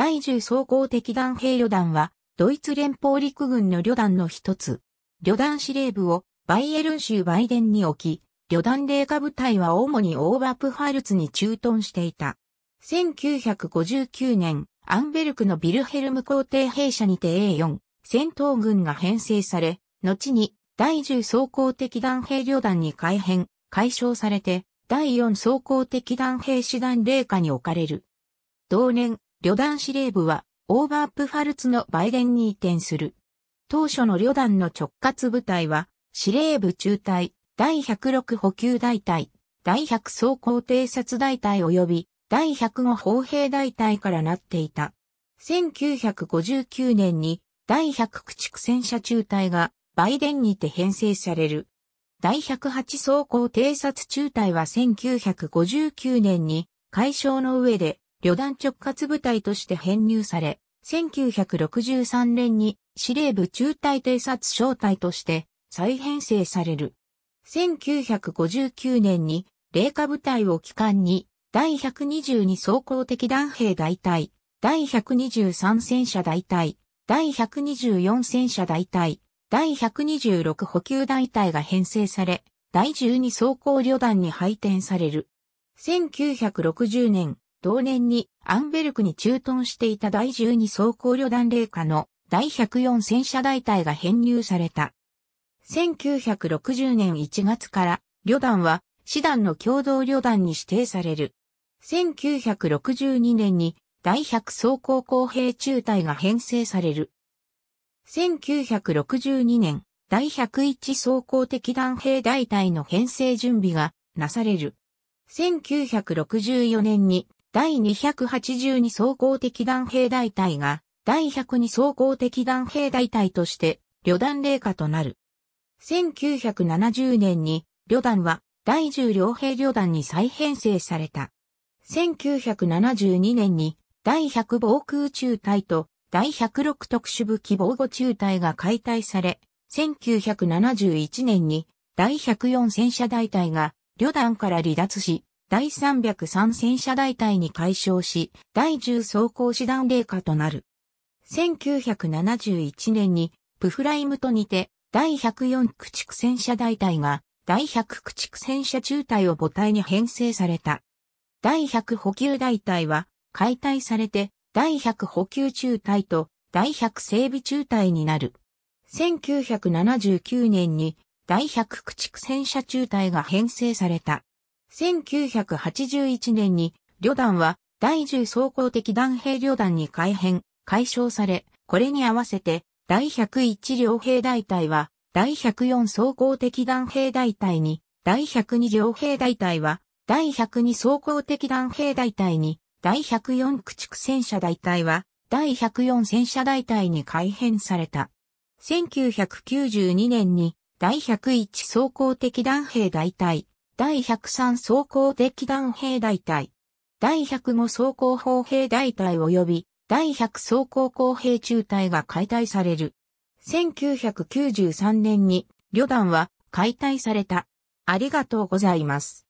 第10走行敵弾兵旅団は、ドイツ連邦陸軍の旅団の一つ。旅団司令部をバイエルン州バイデンに置き、旅団霊下部隊は主にオーバープファルツに駐屯していた。1959年、アンベルクのビルヘルム皇帝兵舎にて A4 戦闘軍が編成され、後に第10走行敵弾兵旅団に改編、解消されて、第4走行敵弾兵師団霊下に置かれる。同年、旅団司令部は、オーバープファルツの売電に移転する。当初の旅団の直轄部隊は、司令部中隊、第106補給大隊、第100装甲偵察大隊及び、第105砲兵大隊からなっていた。1959年に、第100駆逐戦車中隊が、売電にて編成される。第108装甲偵察中隊は1959年に、解消の上で旅団直轄部隊として編入され、1963年に司令部中隊偵察小隊として再編成される。1959年に、霊下部隊を機関に、第122装甲的弾兵大隊、第123戦車大隊、第124戦車大隊、第126補給大隊が編成され、第12装甲旅団に配点される。1960年、同年にアンベルクに駐屯していた第12装甲旅団霊下の第104戦車大隊が編入された。1960年1月から旅団は師団の共同旅団に指定される。1962年に第100装甲工兵中隊が編成される。1962年、第101装甲敵団兵大隊の編成準備がなされる。1964年に第282総合的弾兵大隊が、第102総合的弾兵大隊として、旅団霊下となる。1970年に、旅団は、第10両兵旅団に再編成された。1972年に、第100防空中隊と、第106特殊武器防護中隊が解体され、1971年に、第104戦車大隊が、旅団から離脱し、第303戦車大隊に改称し、第10装甲師団令下となる。1971年に、プフライムとにて、第104駆逐戦車大隊が、第100駆逐戦車中隊を母体に編成された。第100補給大隊は、解体されて、第100補給中隊と、第100整備中隊になる。1979年に、第100駆逐戦車中隊が編成された。1981年に旅団は第10総合的団兵旅団に改編、解消され、これに合わせて第101両兵大隊は第104総合的団兵大隊に、第102両兵大隊は第102総合的団兵大隊に、第104駆逐戦車大隊は第104戦車大隊に改編された。1992年に第101総合的団兵大隊、第103装甲敵弾兵大隊、第105装甲砲兵大隊及び第100装甲工兵中隊が解体される。1993年に旅団は解体された。ありがとうございます。